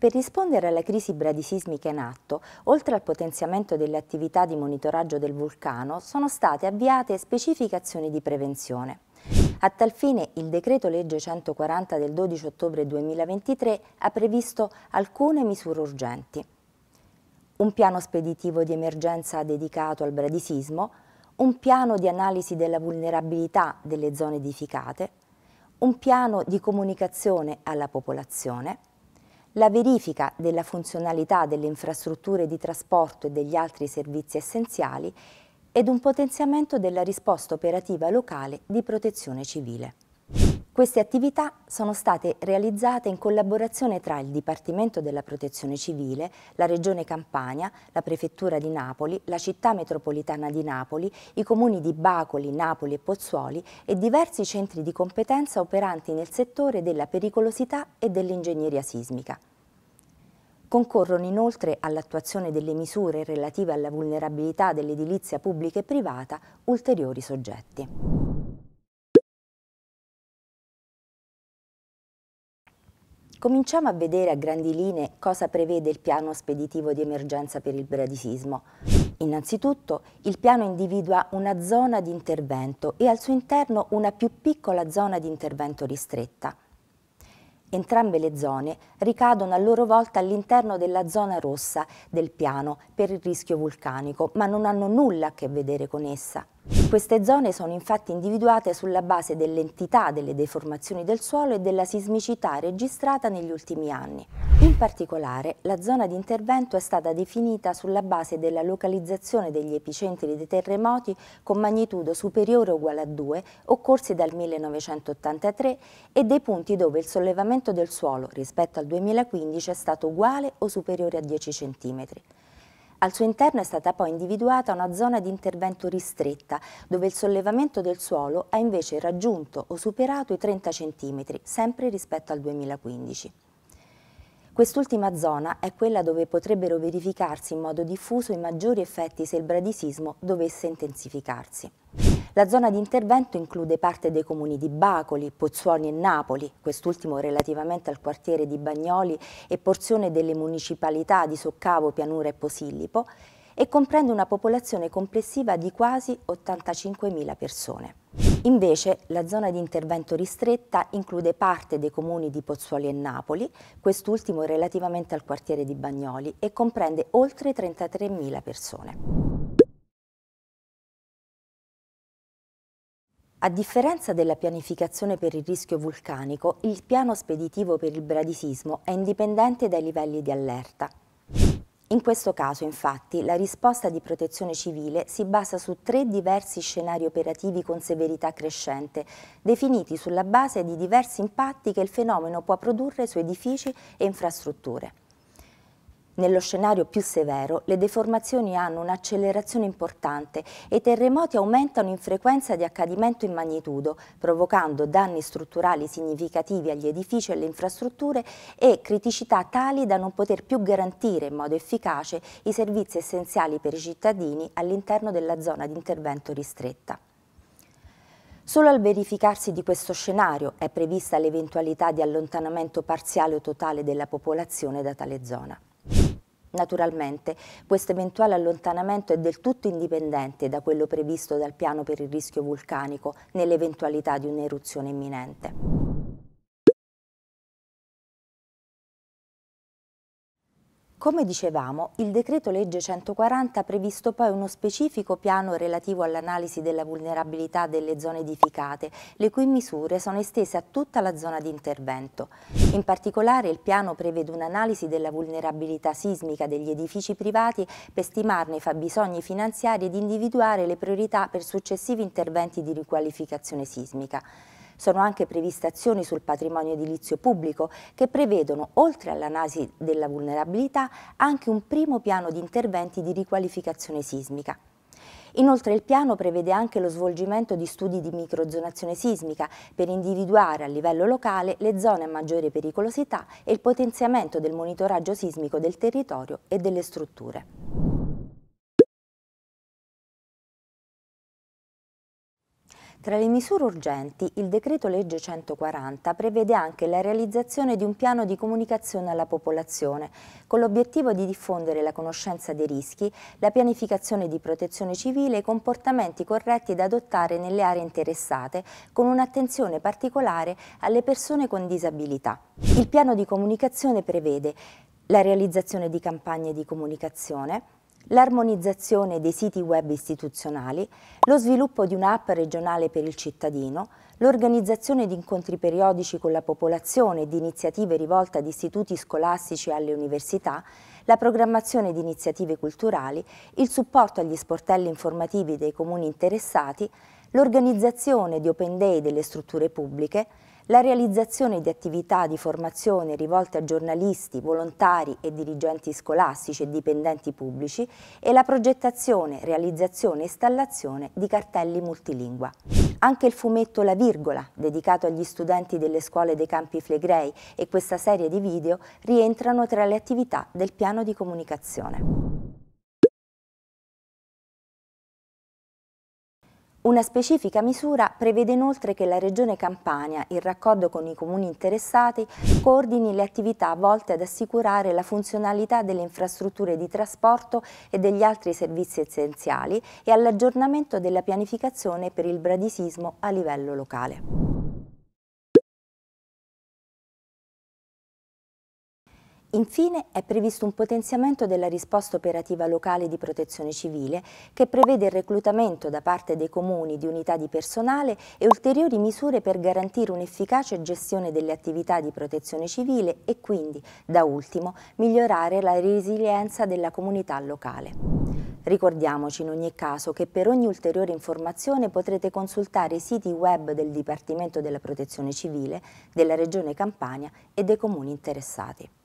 Per rispondere alla crisi bradisismica in atto, oltre al potenziamento delle attività di monitoraggio del vulcano, sono state avviate specifiche azioni di prevenzione. A tal fine il decreto legge 140 del 12 ottobre 2023 ha previsto alcune misure urgenti. Un piano speditivo di emergenza dedicato al bradisismo, un piano di analisi della vulnerabilità delle zone edificate, un piano di comunicazione alla popolazione, la verifica della funzionalità delle infrastrutture di trasporto e degli altri servizi essenziali ed un potenziamento della risposta operativa locale di protezione civile. Queste attività sono state realizzate in collaborazione tra il Dipartimento della Protezione Civile, la Regione Campania, la Prefettura di Napoli, la Città Metropolitana di Napoli, i comuni di Bacoli, Napoli e Pozzuoli e diversi centri di competenza operanti nel settore della pericolosità e dell'ingegneria sismica. Concorrono inoltre all'attuazione delle misure relative alla vulnerabilità dell'edilizia pubblica e privata ulteriori soggetti. Cominciamo a vedere a grandi linee cosa prevede il piano speditivo di emergenza per il bradisismo. Innanzitutto, il piano individua una zona di intervento e al suo interno una più piccola zona di intervento ristretta. Entrambe le zone ricadono a loro volta all'interno della zona rossa del piano per il rischio vulcanico, ma non hanno nulla a che vedere con essa. Queste zone sono infatti individuate sulla base dell'entità delle deformazioni del suolo e della sismicità registrata negli ultimi anni. In particolare, la zona di intervento è stata definita sulla base della localizzazione degli epicentri dei terremoti con magnitudo superiore o uguale a 2 occorsi dal 1983 e dei punti dove il sollevamento del suolo rispetto al 2015 è stato uguale o superiore a 10 cm. Al suo interno è stata poi individuata una zona di intervento ristretta, dove il sollevamento del suolo ha invece raggiunto o superato i 30 cm, sempre rispetto al 2015. Quest'ultima zona è quella dove potrebbero verificarsi in modo diffuso i maggiori effetti se il bradisismo dovesse intensificarsi. La zona di intervento include parte dei comuni di Bacoli, Pozzuoli e Napoli, quest'ultimo relativamente al quartiere di Bagnoli e porzione delle municipalità di Soccavo, Pianura e Posillipo, e comprende una popolazione complessiva di quasi 85.000 persone. Invece la zona di intervento ristretta include parte dei comuni di Pozzuoli e Napoli, quest'ultimo relativamente al quartiere di Bagnoli, e comprende oltre 33.000 persone. A differenza della pianificazione per il rischio vulcanico, il piano speditivo per il bradisismo è indipendente dai livelli di allerta. In questo caso, infatti, la risposta di protezione civile si basa su tre diversi scenari operativi con severità crescente, definiti sulla base di diversi impatti che il fenomeno può produrre su edifici e infrastrutture. Nello scenario più severo le deformazioni hanno un'accelerazione importante e i terremoti aumentano in frequenza di accadimento in magnitudo, provocando danni strutturali significativi agli edifici e alle infrastrutture e criticità tali da non poter più garantire in modo efficace i servizi essenziali per i cittadini all'interno della zona di intervento ristretta. Solo al verificarsi di questo scenario è prevista l'eventualità di allontanamento parziale o totale della popolazione da tale zona. Naturalmente, questo eventuale allontanamento è del tutto indipendente da quello previsto dal piano per il rischio vulcanico nell'eventualità di un'eruzione imminente. Come dicevamo, il decreto legge 140 ha previsto poi uno specifico piano relativo all'analisi della vulnerabilità delle zone edificate, le cui misure sono estese a tutta la zona di intervento. In particolare il piano prevede un'analisi della vulnerabilità sismica degli edifici privati per stimarne i fabbisogni finanziari ed individuare le priorità per successivi interventi di riqualificazione sismica. Sono anche previste azioni sul patrimonio edilizio pubblico che prevedono, oltre all'analisi della vulnerabilità, anche un primo piano di interventi di riqualificazione sismica. Inoltre il piano prevede anche lo svolgimento di studi di microzonazione sismica per individuare a livello locale le zone a maggiore pericolosità e il potenziamento del monitoraggio sismico del territorio e delle strutture. Tra le misure urgenti, il decreto legge 140 prevede anche la realizzazione di un piano di comunicazione alla popolazione, con l'obiettivo di diffondere la conoscenza dei rischi, la pianificazione di protezione civile e i comportamenti corretti da adottare nelle aree interessate, con un'attenzione particolare alle persone con disabilità. Il piano di comunicazione prevede la realizzazione di campagne di comunicazione, l'armonizzazione dei siti web istituzionali, lo sviluppo di un'app regionale per il cittadino, l'organizzazione di incontri periodici con la popolazione e di iniziative rivolte ad istituti scolastici e alle università, la programmazione di iniziative culturali, il supporto agli sportelli informativi dei comuni interessati, l'organizzazione di Open Day delle strutture pubbliche, la realizzazione di attività di formazione rivolte a giornalisti, volontari e dirigenti scolastici e dipendenti pubblici e la progettazione, realizzazione e installazione di cartelli multilingua. Anche il fumetto La Virgola, dedicato agli studenti delle scuole dei Campi Flegrei e questa serie di video rientrano tra le attività del piano di comunicazione. Una specifica misura prevede inoltre che la Regione Campania, in raccordo con i comuni interessati, coordini le attività volte ad assicurare la funzionalità delle infrastrutture di trasporto e degli altri servizi essenziali e all'aggiornamento della pianificazione per il bradisismo a livello locale. Infine è previsto un potenziamento della risposta operativa locale di protezione civile che prevede il reclutamento da parte dei comuni di unità di personale e ulteriori misure per garantire un'efficace gestione delle attività di protezione civile e quindi, da ultimo, migliorare la resilienza della comunità locale. Ricordiamoci in ogni caso che per ogni ulteriore informazione potrete consultare i siti web del Dipartimento della Protezione Civile, della Regione Campania e dei comuni interessati.